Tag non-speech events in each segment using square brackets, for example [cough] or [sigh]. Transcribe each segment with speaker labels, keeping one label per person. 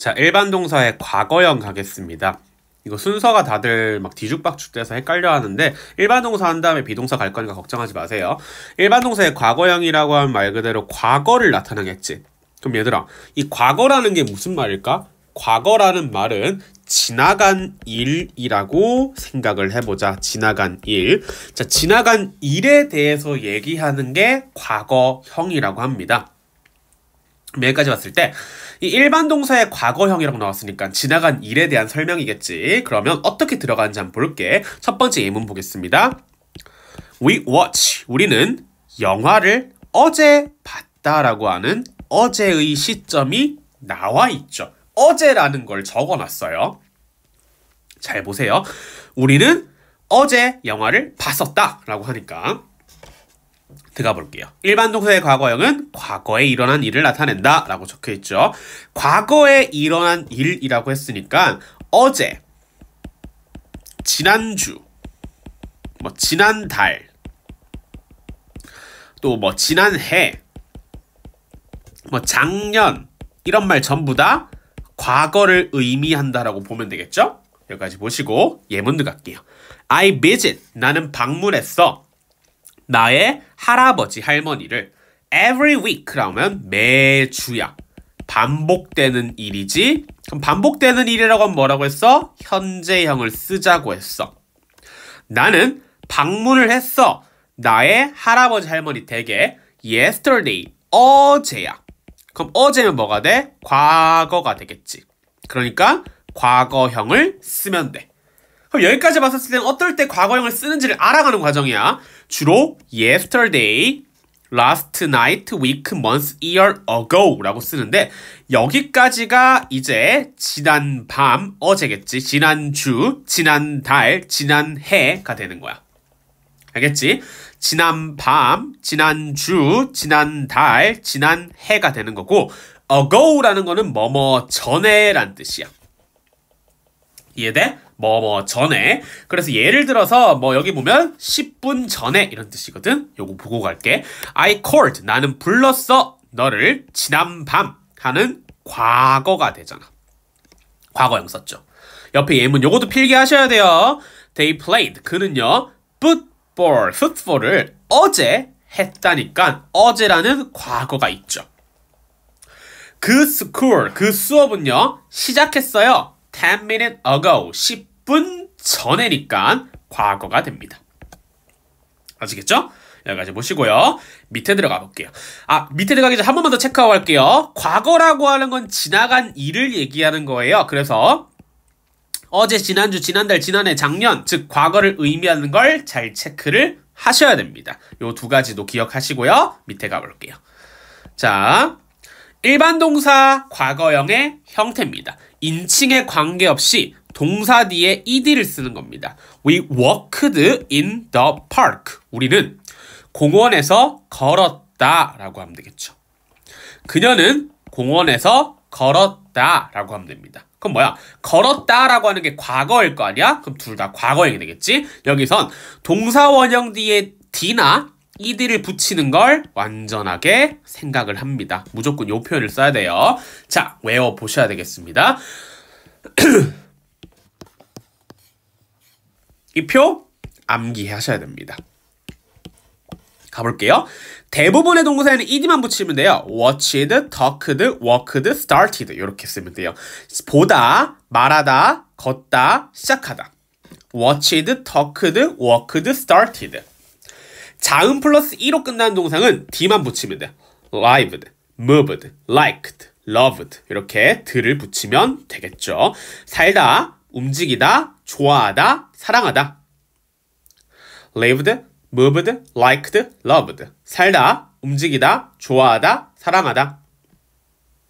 Speaker 1: 자, 일반 동사의 과거형 가겠습니다. 이거 순서가 다들 막 뒤죽박죽돼서 헷갈려 하는데 일반 동사 한 다음에 비동사 갈 거니까 걱정하지 마세요. 일반 동사의 과거형이라고 하면 말 그대로 과거를 나타내겠지. 그럼 얘들아, 이 과거라는 게 무슨 말일까? 과거라는 말은 지나간 일이라고 생각을 해보자. 지나간 일. 자, 지나간 일에 대해서 얘기하는 게 과거형이라고 합니다. 여기까지 봤을때 이 일반 동사의 과거형이라고 나왔으니까 지나간 일에 대한 설명이겠지. 그러면 어떻게 들어가는지 한번 볼게. 첫 번째 예문 보겠습니다. We watch. 우리는 영화를 어제 봤다라고 하는 어제의 시점이 나와 있죠. 어제라는 걸 적어놨어요. 잘 보세요. 우리는 어제 영화를 봤었다라고 하니까 들어가 볼게요. 일반 동사의 과거형은 과거에 일어난 일을 나타낸다 라고 적혀 있죠. 과거에 일어난 일이라고 했으니까 어제, 지난주, 뭐 지난달, 또 뭐 지난해, 뭐 작년 이런 말 전부 다 과거를 의미한다라고 보면 되겠죠? 여기까지 보시고 예문 들어갈게요. I visit 나는 방문했어. 나의 할아버지 할머니를 every week 그러면 매주야. 반복되는 일이지. 그럼 반복되는 일이라고 하면 뭐라고 했어? 현재형을 쓰자고 했어. 나는 방문을 했어. 나의 할아버지 할머니 댁에 yesterday 어제야. 그럼 어제는 뭐가 돼? 과거가 되겠지. 그러니까 과거형을 쓰면 돼. 그럼 여기까지 봤었을 때 어떨 때 과거형을 쓰는지를 알아가는 과정이야. 주로 yesterday, last night, week, month, year ago라고 쓰는데 여기까지가 이제 지난 밤, 어제겠지. 지난 주, 지난 달, 지난 해가 되는 거야. 알겠지? 지난 밤, 지난 주, 지난 달, 지난 해가 되는 거고 ago라는 거는 뭐뭐 전에란 뜻이야. 이해돼? 뭐뭐 뭐 전에 그래서 예를 들어서 뭐 여기 보면 10분 전에 이런 뜻이거든 요거 보고 갈게 I called 나는 불렀어 너를 지난밤 하는 과거가 되잖아 과거형 썼죠 옆에 예문 요것도 필기하셔야 돼요 They played 그는요 football, football을 어제 했다니까 어제라는 과거가 있죠 그 스쿨, 그 수업은요 시작했어요 10 minutes ago 10분 전에니까 과거가 됩니다. 아시겠죠? 여기까지 보시고요. 밑에 들어가 볼게요. 아, 밑에 들어가기 전에 한 번만 더 체크하고 갈게요 과거라고 하는 건 지나간 일을 얘기하는 거예요. 그래서 어제, 지난주, 지난달, 지난해, 작년, 즉 과거를 의미하는 걸 잘 체크를 하셔야 됩니다. 요 두 가지도 기억하시고요. 밑에 가볼게요. 자, 일반 동사 과거형의 형태입니다. 인칭에 관계없이 동사 뒤에 ed를 쓰는 겁니다. We walked in the park. 우리는 공원에서 걸었다 라고 하면 되겠죠. 그녀는 공원에서 걸었다 라고 하면 됩니다. 그럼 뭐야? 걸었다 라고 하는 게 과거일 거 아니야? 그럼 둘 다 과거형이 되겠지? 여기선 동사 원형 뒤에 d나 이들를 붙이는 걸 완전하게 생각을 합니다. 무조건 요 표현을 써야 돼요. 자, 외워보셔야 되겠습니다. [clears throat] 이표 암기하셔야 됩니다. 가볼게요. 대부분의 동사에는 ed만 붙이면 돼요. watched, talked, walked, started 이렇게 쓰면 돼요. 보다, 말하다, 걷다, 시작하다. watched, talked, walked, started. 자음 플러스 1로 끝나는 동상은 d만 붙이면 돼요. lived, moved, liked, loved 이렇게 들을 붙이면 되겠죠. 살다, 움직이다, 좋아하다, 사랑하다. lived, moved, liked, loved. 살다, 움직이다, 좋아하다, 사랑하다.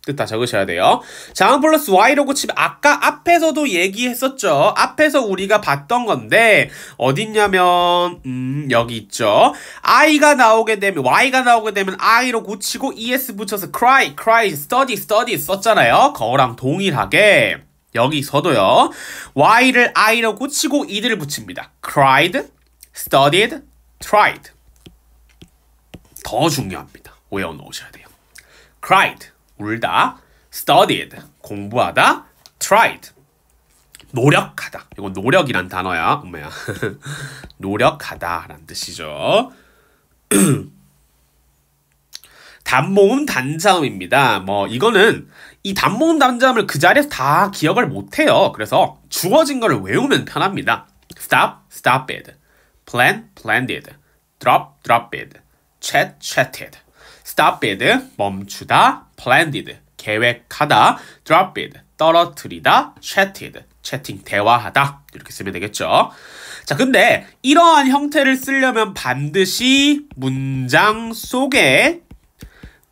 Speaker 1: 뜻 다 적으셔야 돼요. 자음 플러스 y로 고치면 아까 앞에서도 얘기했었죠. 앞에서 우리가 봤던 건데 어딨냐면 음 여기 있죠. i가 나오게 되면 y가 나오게 되면 i로 고치고 es 붙여서 cry, cry, study, study 썼잖아요. 거랑 동일하게 여기서도요. y를 i로 고치고 이들 붙입니다. cried, studied, tried. 더 중요합니다. 외워 놓으셔야 돼요. cried, 울다, studied, 공부하다, tried, 노력하다. 이건 노력이란 단어야, 엄마야. [laughs] 노력하다라는 뜻이죠. [clears throat] 단모음 단자음입니다. 뭐 이거는 이 단모음 단자음을 그 자리에서 다 기억을 못해요. 그래서 주어진 거를 외우면 편합니다. stop, stopped, plan, planned, drop, dropped, chat, chatted, stopped, 멈추다, planned, 계획하다, dropped, 떨어뜨리다, chatted, 채팅, 대화하다 이렇게 쓰면 되겠죠. 자, 근데 이러한 형태를 쓰려면 반드시 문장 속에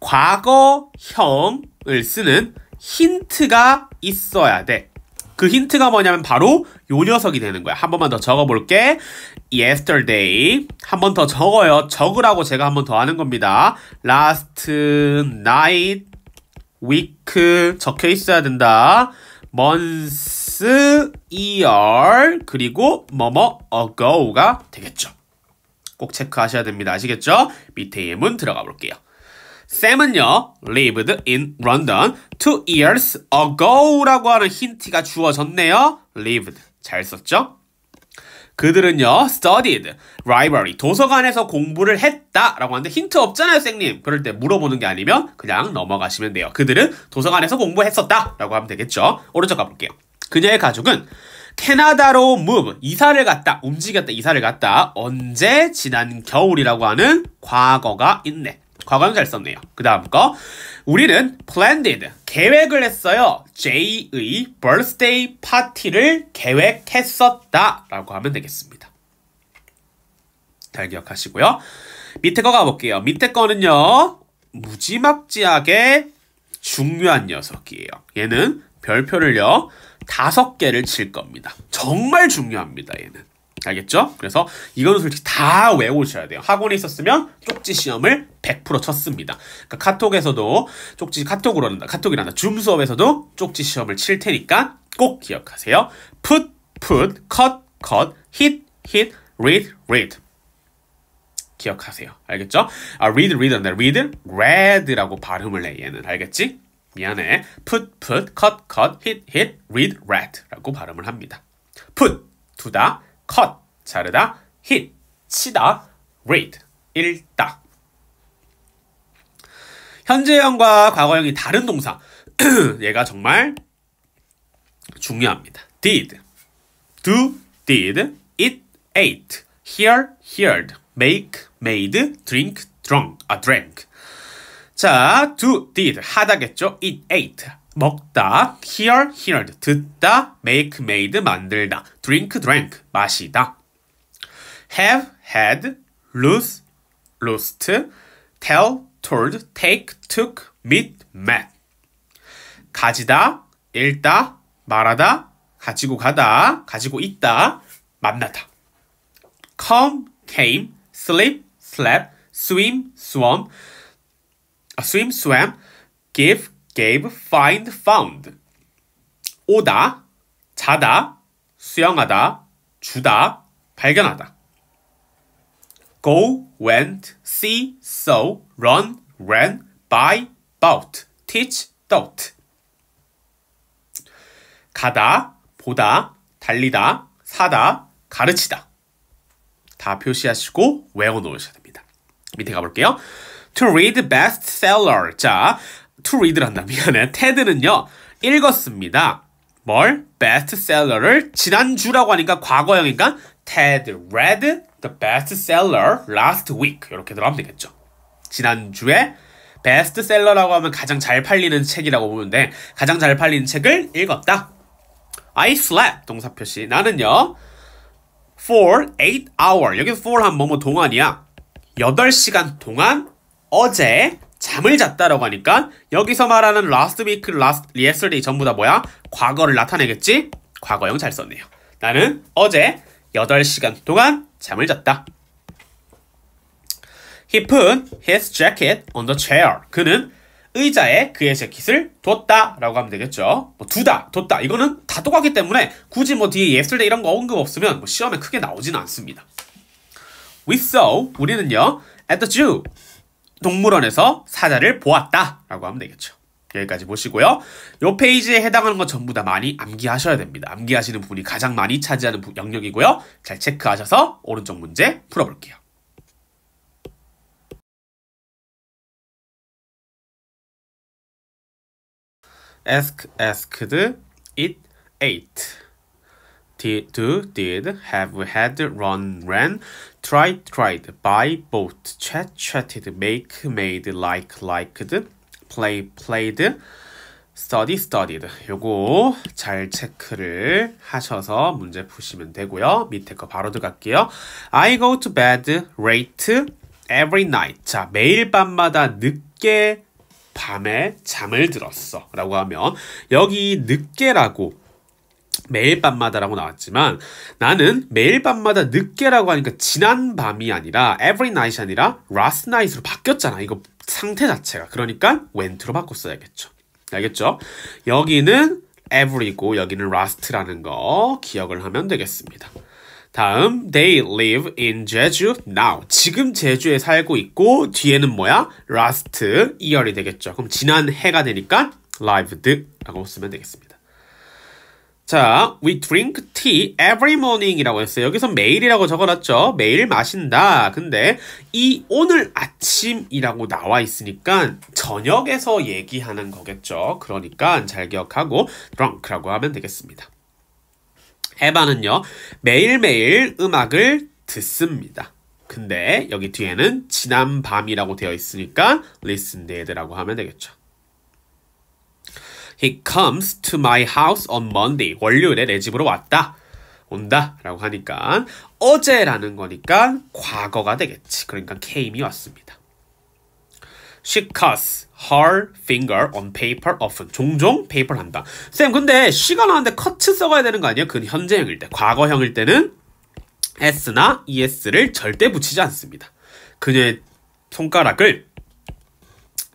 Speaker 1: 과거형을 쓰는 힌트가 있어야 돼. 그 힌트가 뭐냐면 바로 요 녀석이 되는 거야. 한 번만 더 적어볼게. Yesterday. 한 번 더 적어요. 적으라고 제가 한 번 더 하는 겁니다. Last night, week 적혀 있어야 된다. Month, year, 그리고 뭐 뭐 ago가 되겠죠. 꼭 체크하셔야 됩니다. 아시겠죠? 밑에 예문 들어가 볼게요. 샘은요, lived in London two years ago라고 하는 힌트가 주어졌네요. lived. 잘 썼죠? 그들은요, studied, library, 도서관에서 공부를 했다 라고 하는데 힌트 없잖아요, 선생님. 그럴 때 물어보는 게 아니면 그냥 넘어가시면 돼요. 그들은 도서관에서 공부했었다 라고 하면 되겠죠. 오른쪽 가볼게요. 그녀의 가족은 캐나다로 move, 이사를 갔다, 움직였다, 이사를 갔다. 언제? 지난 겨울이라고 하는 과거가 있네. 과거형 잘 썼네요. 그 다음 거. 우리는 planned, 계획을 했어요. J의 birthday 파티를 계획했었다. 라고 하면 되겠습니다. 잘 기억하시고요. 밑에 거 가볼게요. 밑에 거는요. 무지막지하게 중요한 녀석이에요. 얘는 별표를요. 다섯 개를 칠 겁니다. 정말 중요합니다. 얘는. 알겠죠? 그래서 이거는 솔직히 다 외우셔야 돼요. 학원에 있었으면 쪽지 시험을 100% 쳤습니다. 그러니까 카톡에서도 쪽지 카톡으로 한다. 카톡이란다. 줌 수업에서도 쪽지 시험을 칠 테니까 꼭 기억하세요. put put cut cut hit hit read read 기억하세요. 알겠죠? 아 read read 안다. read read라고 발음을 해 얘는 알겠지? 미안해. put put cut cut hit hit read read라고 발음을 합니다. put 두다 cut 자르다 hit 치다 read 읽다 현재형과 과거형이 다른 동사 얘가 정말 중요합니다. did, do, did, it, ate, hear, heard, make, made, drink, drunk, 아, drank. 자, do, did, 하다겠죠? it, ate, 먹다, hear, heard, 듣다, make, made, 만들다, drink, drank, 마시다. have, had, lose, lost, tell, told, take, took, meet, met. 가지다, 읽다, 말하다, 가지고 가다, 가지고 있다, 만나다. come, came, sleep, slept, swim, swam, swim, swam, give, gave, find, found. 오다, 자다, 수영하다, 주다, 발견하다. go, went, see, saw, run, ran, buy, bought, teach, taught. 가다, 보다, 달리다, 사다, 가르치다. 다 표시하시고 외워 놓으셔야 됩니다. 밑에 가볼게요. To read bestseller. 자, to read란다. 미안해. 테드는요. 읽었습니다. 뭘? 베스트셀러를 지난주라고 하니까 과거형이니까 테드 d read the bestseller last week 이렇게 들어가면 되겠죠. 지난주에 베스트셀러라고 하면 가장 잘 팔리는 책이라고 보는데 가장 잘 팔리는 책을 읽었다. I slept 동사 표시 나는요 for 8 hour 여기서 for 한 뭐뭐 동안이야 8시간 동안 어제 잠을 잤다라고 하니까 여기서 말하는 last week, last yesterday 전부 다 뭐야? 과거를 나타내겠지? 과거형 잘 썼네요. 나는 어제 8시간 동안 잠을 잤다. He put his jacket on the chair. 그는 의자에 그의 재킷을 뒀다라고 하면 되겠죠. 뭐 두다, 뒀다. 이거는 다 똑같기 때문에 굳이 뭐 뒤에 yesterday 이런 거 언급 없으면 뭐 시험에 크게 나오지는 않습니다. We saw 우리는요 at the zoo 동물원에서 사자를 보았다라고 하면 되겠죠. 여기까지 보시고요. 요 페이지에 해당하는 것 전부 다 많이 암기하셔야 됩니다. 암기하시는 부분이 가장 많이 차지하는 영역이고요. 잘 체크하셔서 오른쪽 문제 풀어볼게요. ask asked it a did, do, did, have, had, run, ran, tried, tried, buy, bought, chat, chatted, make, made, like, liked, play, played, study, studied. 요거 잘 체크를 하셔서 문제 푸시면 되고요. 밑에 거 바로 들어갈게요. I go to bed, rate, every night. 자, 매일 밤마다 늦게 밤에 잠을 들었어. 라고 하면 여기 늦게라고 매일 밤마다라고 나왔지만 나는 매일 밤마다 늦게라고 하니까 지난 밤이 아니라 every night이 아니라 last night으로 바뀌었잖아. 이거 상태 자체가. 그러니까 went로 바꿨어야겠죠. 알겠죠? 여기는 every고 여기는 last라는 거 기억을 하면 되겠습니다. 다음 they live in Jeju now 지금 제주에 살고 있고 뒤에는 뭐야? last year이 되겠죠. 그럼 지난 해가 되니까 lived 라고 쓰면 되겠습니다. 자, we drink tea every morning이라고 했어요. 여기서 매일이라고 적어놨죠. 매일 마신다. 근데 이 오늘 아침이라고 나와 있으니까 저녁에서 얘기하는 거겠죠. 그러니까 잘 기억하고 drunk라고 하면 되겠습니다. 에바는요, 매일매일 음악을 듣습니다. 근데 여기 뒤에는 지난 밤이라고 되어 있으니까 listen dead라고 하면 되겠죠. He comes to my house on Monday. 월요일에 내 집으로 왔다. 온다 라고 하니까 어제라는 거니까 과거가 되겠지. 그러니까 came이 왔습니다. She cuts her finger on paper often. 종종 paper 한다. 쌤, 근데 she가 나왔는데 cut 써가야 되는 거 아니야? 그 현재형일 때. 과거형일 때는 s나 es를 절대 붙이지 않습니다. 그녀의 손가락을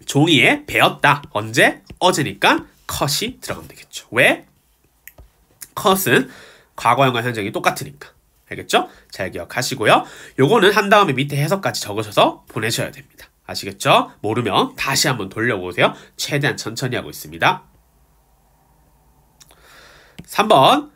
Speaker 1: 종이에 베었다. 언제? 어제니까 컷이 들어가면 되겠죠. 왜? 컷은 과거형과 현재형이 똑같으니까. 알겠죠? 잘 기억하시고요. 요거는 한 다음에 밑에 해석까지 적으셔서 보내셔야 됩니다. 아시겠죠? 모르면 다시 한번 돌려보세요. 최대한 천천히 하고 있습니다. 3번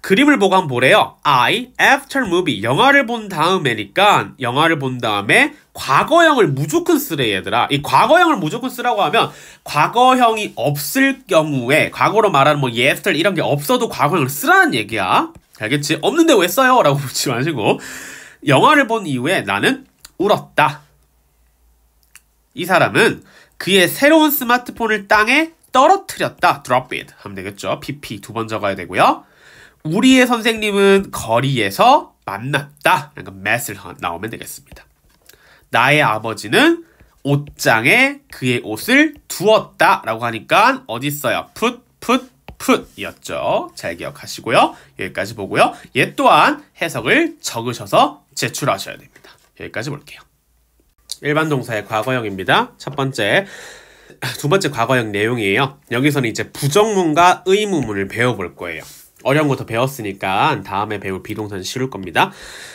Speaker 1: 그림을 보고 한번 보래요. I after movie 영화를 본 다음에니까 영화를 본 다음에 과거형을 무조건 쓰래 얘들아. 이 과거형을 무조건 쓰라고 하면 과거형이 없을 경우에 과거로 말하는 뭐 y e s t e r d 이런 게 없어도 과거형을 쓰라는 얘기야. 알겠지? 없는데 왜 써요? 라고 묻지 마시고 영화를 본 이후에 나는 울었다. 이 사람은 그의 새로운 스마트폰을 땅에 떨어뜨렸다. drop it 하면 되겠죠. pp 두 번 적어야 되고요. 우리의 선생님은 거리에서 만났다. 그러니까 met을 나오면 되겠습니다. 나의 아버지는 옷장에 그의 옷을 두었다. 라고 하니까 어디 있어요? put, put, put이었죠. 잘 기억하시고요. 여기까지 보고요. 얘 또한 해석을 적으셔서 제출하셔야 됩니다. 여기까지 볼게요. 일반 동사의 과거형입니다. 첫 번째, 두 번째 과거형 내용이에요. 여기서는 이제 부정문과 의무문을 배워볼 거예요. 어려운 것도 배웠으니까 다음에 배울 비동사는 쉬울 겁니다.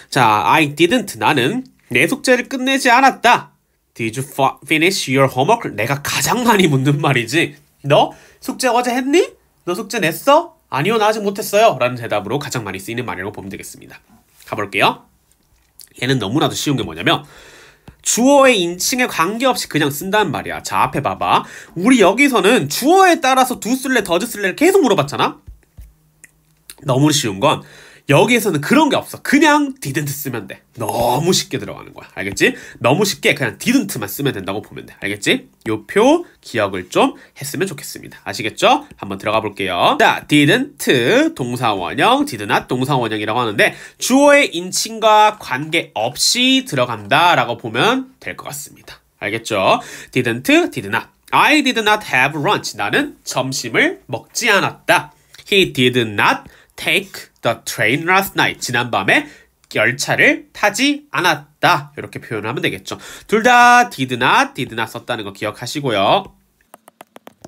Speaker 1: 자, I didn't. 나는 내 숙제를 끝내지 않았다. Did you finish your homework? 내가 가장 많이 묻는 말이지. 너 숙제 어제 했니? 너 숙제 냈어? 아니요, 나 아직 못했어요. 라는 대답으로 가장 많이 쓰이는 말이라고 보면 되겠습니다. 가볼게요. 얘는 너무나도 쉬운 게 뭐냐면 주어의 인칭에 관계없이 그냥 쓴다는 말이야. 자, 앞에 봐봐. 우리 여기서는 주어에 따라서 두쓸래, 더즈쓸래를 계속 물어봤잖아? 너무 쉬운 건 여기에서는 그런 게 없어. 그냥 didn't 쓰면 돼. 너무 쉽게 들어가는 거야. 알겠지? 너무 쉽게 그냥 didn't만 쓰면 된다고 보면 돼. 알겠지? 요 표 기억을 좀 했으면 좋겠습니다. 아시겠죠? 한번 들어가 볼게요. 자, didn't 동사원형, did not 동사원형이라고 하는데 주어의 인칭과 관계없이 들어간다 라고 보면 될 것 같습니다. 알겠죠? didn't, did not. I did not have lunch. 나는 점심을 먹지 않았다. He did not take the train last night. 지난밤에 열차를 타지 않았다. 이렇게 표현하면 되겠죠. 둘 다 did not, did not 썼다는 거 기억하시고요.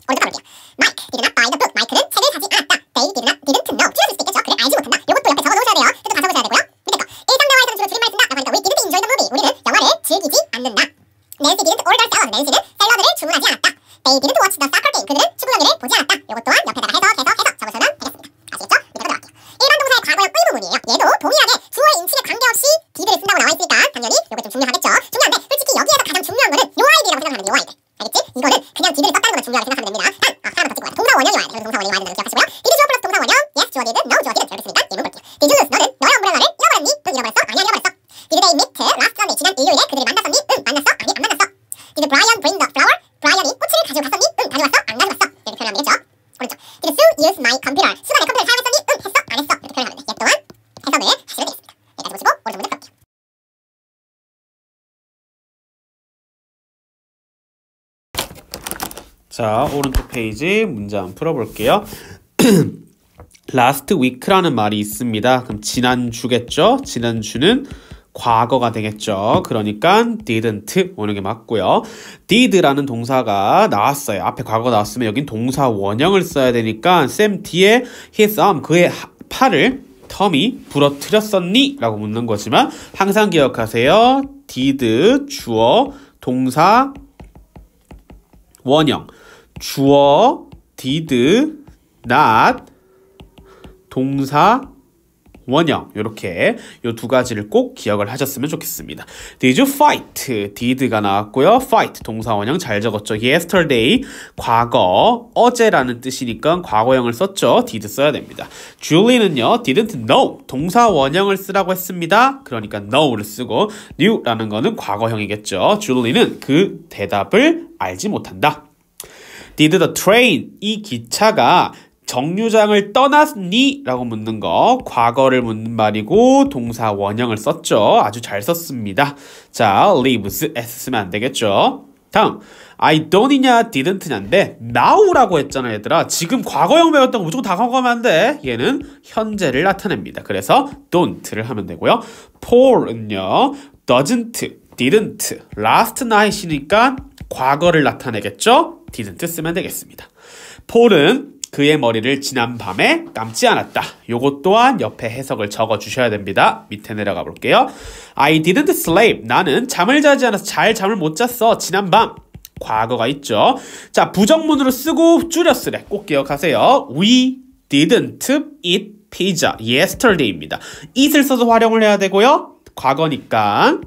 Speaker 1: 먼저 가볼게요. Mike did not buy the book. 마이크는 책을 사지 않았다. They did not, didn't know. 틀려질 수도 있겠죠. 그래, 알지 못한다. 요것도 옆에 적어놓으셔야 돼요. 그래도 다 적으셔야 되고요. 밑에 거. 일상대화에서는 주로 줄임말 쓴다. 라고 하니까 we didn't enjoy the movie. 우리는 영화를 즐기지 않는다. Nancy didn't order salad. Nancy는 샐러드를 주문하지 않았다. They didn't watch the soccer game. 그들은 자, 오른쪽 페이지 문장 풀어볼게요. [clears throat] last week라는 말이 있습니다. 그럼 지난주겠죠? 지난주는 과거가 되겠죠. 그러니까 didn't 오는 게 맞고요. did라는 동사가 나왔어요. 앞에 과거 나왔으면 여긴 동사 원형을 써야 되니까 쌤 뒤에 his arm um, 그의 팔을 텀이 부러뜨렸었니? 라고 묻는 거지만 항상 기억하세요. did 주어 동사 원형 주어 did not 동사 원형 이렇게 요 두 가지를 꼭 기억을 하셨으면 좋겠습니다. Did you fight? Did가 나왔고요. Fight 동사 원형 잘 적었죠. Yesterday 과거 어제라는 뜻이니까 과거형을 썼죠. Did 써야 됩니다. Julie는요. Didn't know 동사 원형을 쓰라고 했습니다. 그러니까 know를 쓰고 knew라는 거는 과거형이겠죠. Julie는 그 대답을 알지 못한다. Did the train 이 기차가 정류장을 떠났니? 라고 묻는 거. 과거를 묻는 말이고, 동사 원형을 썼죠. 아주 잘 썼습니다. 자, leaves. S 쓰면 안 되겠죠. 다음. I don't이냐, didn't냐인데, now라고 했잖아, 얘들아. 지금 과거형 배웠던 거 무조건 다 과거하면 안 돼. 얘는 현재를 나타냅니다. 그래서 don't를 하면 되고요. Paul은요, doesn't, didn't, last night이니까 과거를 나타내겠죠? didn't 쓰면 되겠습니다. 폴은 그의 머리를 지난 밤에 감지 않았다. 요것 또한 옆에 해석을 적어 주셔야 됩니다. 밑에 내려가 볼게요. I didn't sleep. 나는 잠을 자지 않아서 잘 잠을 못 잤어. 지난 밤. 과거가 있죠. 자, 부정문으로 쓰고 줄였으래꼭 기억하세요. We didn't eat pizza yesterday입니다. it을 써서 활용을 해야 되고요. 과거니까.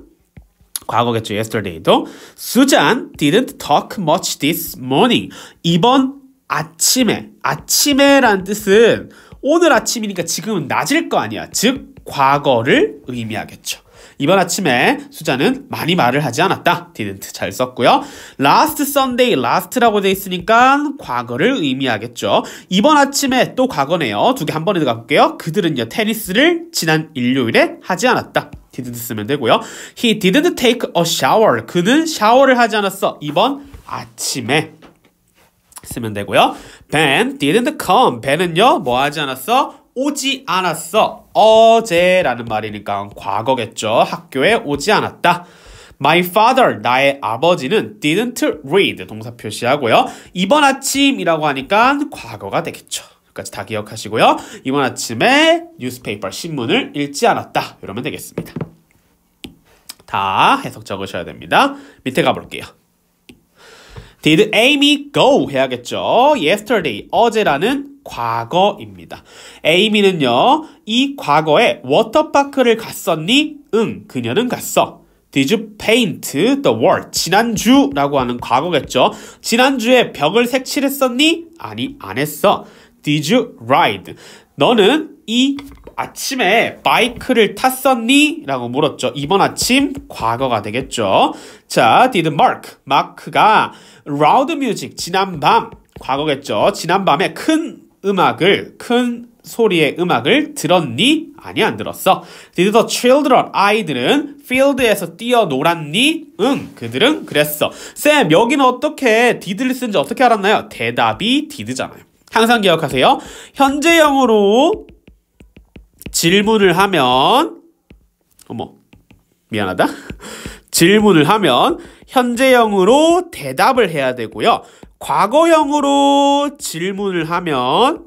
Speaker 1: 과거겠죠. yesterday도. Susan didn't talk much this morning. 이번 아침에 아침에란 뜻은 오늘 아침이니까 지금은 낮일 거 아니야. 즉 과거를 의미하겠죠. 이번 아침에 수자는 많이 말을 하지 않았다. didn't 잘 썼고요. last Sunday, last라고 돼 있으니까 과거를 의미하겠죠. 이번 아침에 또 과거네요. 두 개 한 번에 들어가 볼게요. 그들은요, 테니스를 지난 일요일에 하지 않았다. didn't 쓰면 되고요. He didn't take a shower. 그는 샤워를 하지 않았어. 이번 아침에 쓰면 되고요. Ben didn't come. Ben은요, 뭐 하지 않았어? 오지 않았어. 어제라는 말이니까 과거겠죠. 학교에 오지 않았다. My father, 나의 아버지는 didn't read 동사 표시하고요. 이번 아침이라고 하니까 과거가 되겠죠. 여기까지 다 기억하시고요. 이번 아침에 뉴스페이퍼 신문을 읽지 않았다. 이러면 되겠습니다. 다 해석 적으셔야 됩니다. 밑에 가볼게요. Did Amy go? 해야겠죠. Yesterday, 어제라는 과거입니다. Amy는요, 이 과거에 워터파크를 갔었니? 응, 그녀는 갔어. Did you paint the wall? 지난주라고 하는 과거겠죠. 지난주에 벽을 색칠했었니? 아니, 안 했어. Did you ride? 너는 이 아침에 바이크를 탔었니? 라고 물었죠. 이번 아침 과거가 되겠죠. 자, did Mark, 마크가 라 o 드 뮤직 지난밤 과거겠죠. 지난밤에 큰 음악을 큰 소리의 음악을 들었니? 아니 안 들었어. Did the children 아이들은 필드에서 뛰어 놀았니? 응, 그들은 그랬어. 쌤, 여기는 어떻게 디 i d 를쓰지 어떻게 알았나요? 대답이 디드잖아요 항상 기억하세요. 현재형으로 질문을 하면 어머 미안하다. 질문을 하면 현재형으로 대답을 해야 되고요. 과거형으로 질문을 하면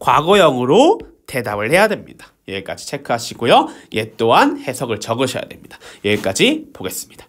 Speaker 1: 과거형으로 대답을 해야 됩니다. 여기까지 체크하시고요. 얘 또한 해석을 적으셔야 됩니다. 여기까지 보겠습니다.